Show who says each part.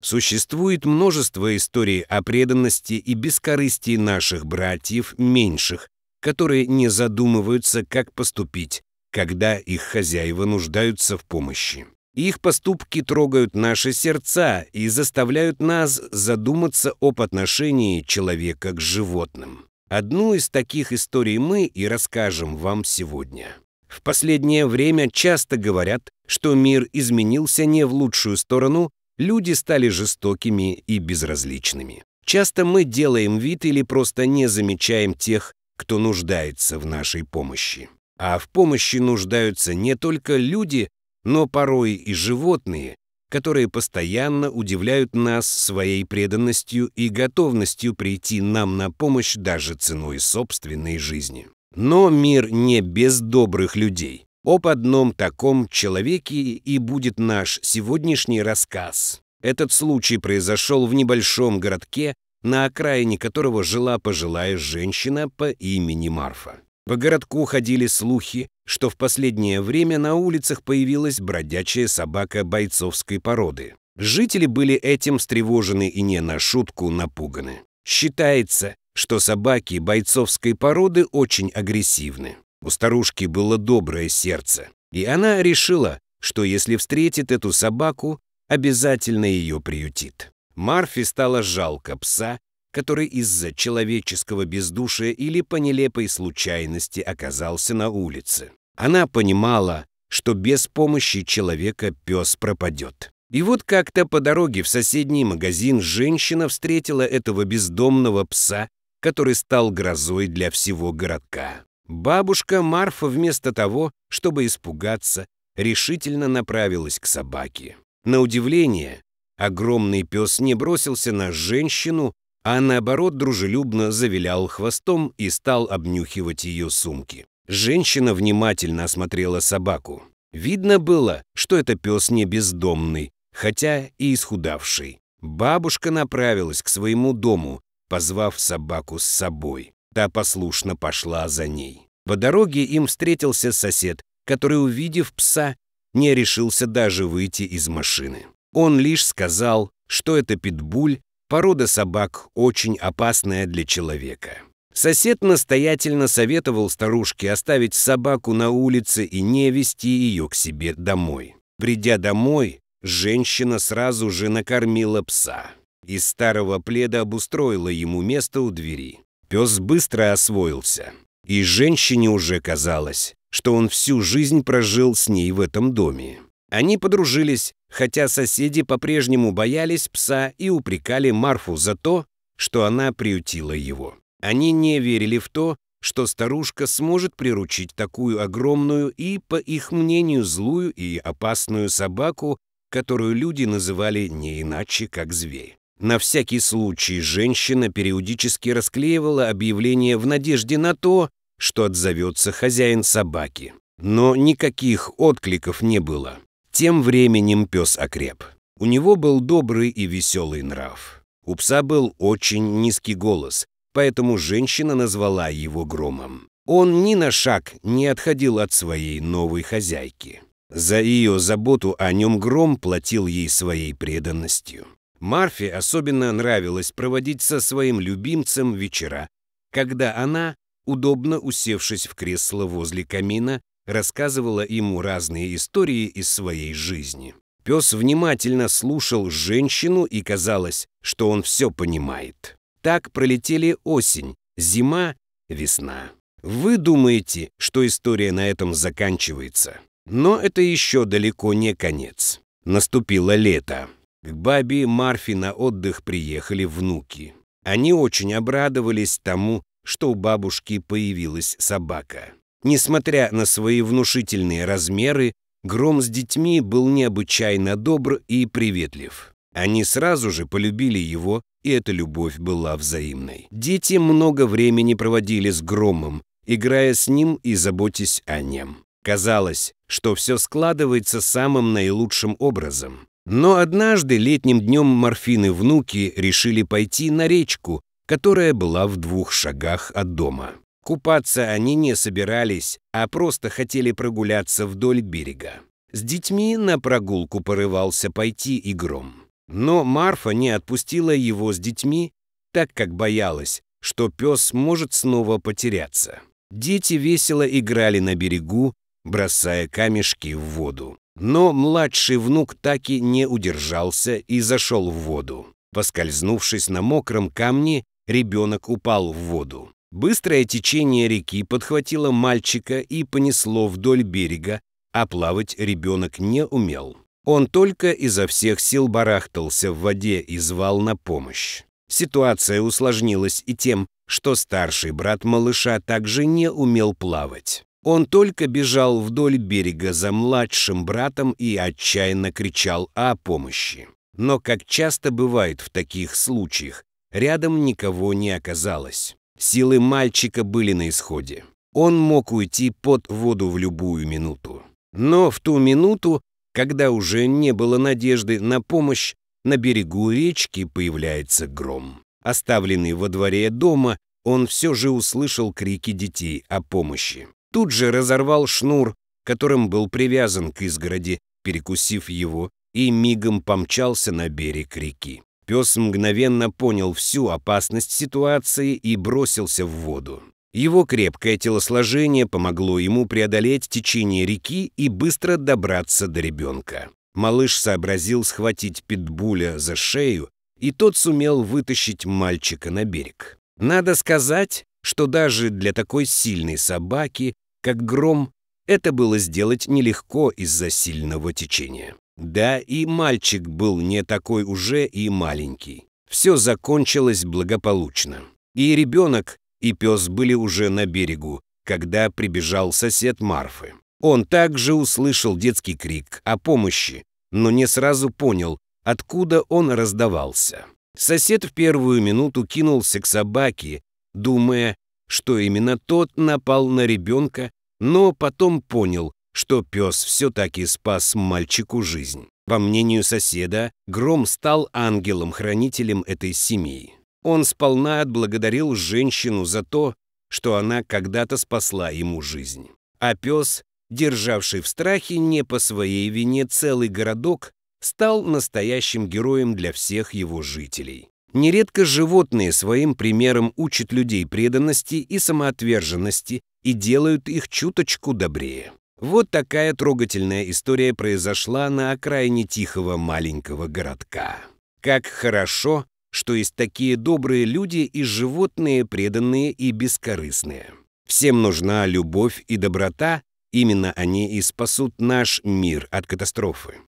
Speaker 1: Существует множество историй о преданности и бескорыстии наших братьев меньших, которые не задумываются, как поступить, когда их хозяева нуждаются в помощи. Их поступки трогают наши сердца и заставляют нас задуматься об отношении человека к животным. Одну из таких историй мы и расскажем вам сегодня. В последнее время часто говорят, что мир изменился не в лучшую сторону Люди стали жестокими и безразличными. Часто мы делаем вид или просто не замечаем тех, кто нуждается в нашей помощи. А в помощи нуждаются не только люди, но порой и животные, которые постоянно удивляют нас своей преданностью и готовностью прийти нам на помощь даже ценой собственной жизни. Но мир не без добрых людей. Об одном таком человеке и будет наш сегодняшний рассказ. Этот случай произошел в небольшом городке, на окраине которого жила пожилая женщина по имени Марфа. По городку ходили слухи, что в последнее время на улицах появилась бродячая собака бойцовской породы. Жители были этим встревожены и не на шутку напуганы. Считается, что собаки бойцовской породы очень агрессивны. У старушки было доброе сердце, и она решила, что если встретит эту собаку, обязательно ее приютит. Марфи стало жалко пса, который из-за человеческого бездушия или по нелепой случайности оказался на улице. Она понимала, что без помощи человека пес пропадет. И вот как-то по дороге в соседний магазин женщина встретила этого бездомного пса, который стал грозой для всего городка. Бабушка Марфа вместо того, чтобы испугаться, решительно направилась к собаке. На удивление, огромный пес не бросился на женщину, а наоборот дружелюбно завилял хвостом и стал обнюхивать ее сумки. Женщина внимательно осмотрела собаку. Видно было, что это пес не бездомный, хотя и исхудавший. Бабушка направилась к своему дому, позвав собаку с собой. Та послушно пошла за ней. По дороге им встретился сосед, который, увидев пса, не решился даже выйти из машины. Он лишь сказал, что это питбуль, порода собак очень опасная для человека. Сосед настоятельно советовал старушке оставить собаку на улице и не вести ее к себе домой. Придя домой, женщина сразу же накормила пса. Из старого пледа обустроила ему место у двери. Пес быстро освоился, и женщине уже казалось, что он всю жизнь прожил с ней в этом доме. Они подружились, хотя соседи по-прежнему боялись пса и упрекали Марфу за то, что она приютила его. Они не верили в то, что старушка сможет приручить такую огромную и, по их мнению, злую и опасную собаку, которую люди называли не иначе, как зверь. На всякий случай женщина периодически расклеивала объявление в надежде на то, что отзовется хозяин собаки. Но никаких откликов не было. Тем временем пес окреп. У него был добрый и веселый нрав. У пса был очень низкий голос, поэтому женщина назвала его громом. Он ни на шаг не отходил от своей новой хозяйки. За ее заботу о нем гром платил ей своей преданностью. Марфе особенно нравилось проводить со своим любимцем вечера, когда она, удобно усевшись в кресло возле камина, рассказывала ему разные истории из своей жизни. Пес внимательно слушал женщину и казалось, что он все понимает. Так пролетели осень, зима, весна. Вы думаете, что история на этом заканчивается? Но это еще далеко не конец. Наступило лето. К бабе Марфи на отдых приехали внуки. Они очень обрадовались тому, что у бабушки появилась собака. Несмотря на свои внушительные размеры, Гром с детьми был необычайно добр и приветлив. Они сразу же полюбили его, и эта любовь была взаимной. Дети много времени проводили с Громом, играя с ним и заботясь о нем. Казалось, что все складывается самым наилучшим образом. Но однажды летним днем морфины внуки решили пойти на речку, которая была в двух шагах от дома. Купаться они не собирались, а просто хотели прогуляться вдоль берега. С детьми на прогулку порывался пойти и гром. Но Марфа не отпустила его с детьми, так как боялась, что пес может снова потеряться. Дети весело играли на берегу, бросая камешки в воду. Но младший внук так и не удержался и зашел в воду. Поскользнувшись на мокром камне, ребенок упал в воду. Быстрое течение реки подхватило мальчика и понесло вдоль берега, а плавать ребенок не умел. Он только изо всех сил барахтался в воде и звал на помощь. Ситуация усложнилась и тем, что старший брат малыша также не умел плавать. Он только бежал вдоль берега за младшим братом и отчаянно кричал о помощи. Но, как часто бывает в таких случаях, рядом никого не оказалось. Силы мальчика были на исходе. Он мог уйти под воду в любую минуту. Но в ту минуту, когда уже не было надежды на помощь, на берегу речки появляется гром. Оставленный во дворе дома, он все же услышал крики детей о помощи тут же разорвал шнур, которым был привязан к изгороди, перекусив его, и мигом помчался на берег реки. Пес мгновенно понял всю опасность ситуации и бросился в воду. Его крепкое телосложение помогло ему преодолеть течение реки и быстро добраться до ребенка. Малыш сообразил схватить питбуля за шею, и тот сумел вытащить мальчика на берег. Надо сказать, что даже для такой сильной собаки, как Гром, это было сделать нелегко из-за сильного течения. Да, и мальчик был не такой уже и маленький. Все закончилось благополучно. И ребенок, и пес были уже на берегу, когда прибежал сосед Марфы. Он также услышал детский крик о помощи, но не сразу понял, откуда он раздавался. Сосед в первую минуту кинулся к собаке думая, что именно тот напал на ребенка, но потом понял, что пес все-таки спас мальчику жизнь. По мнению соседа, Гром стал ангелом-хранителем этой семьи. Он сполна отблагодарил женщину за то, что она когда-то спасла ему жизнь. А пес, державший в страхе не по своей вине целый городок, стал настоящим героем для всех его жителей. Нередко животные своим примером учат людей преданности и самоотверженности и делают их чуточку добрее. Вот такая трогательная история произошла на окраине тихого маленького городка. Как хорошо, что есть такие добрые люди и животные преданные и бескорыстные. Всем нужна любовь и доброта, именно они и спасут наш мир от катастрофы.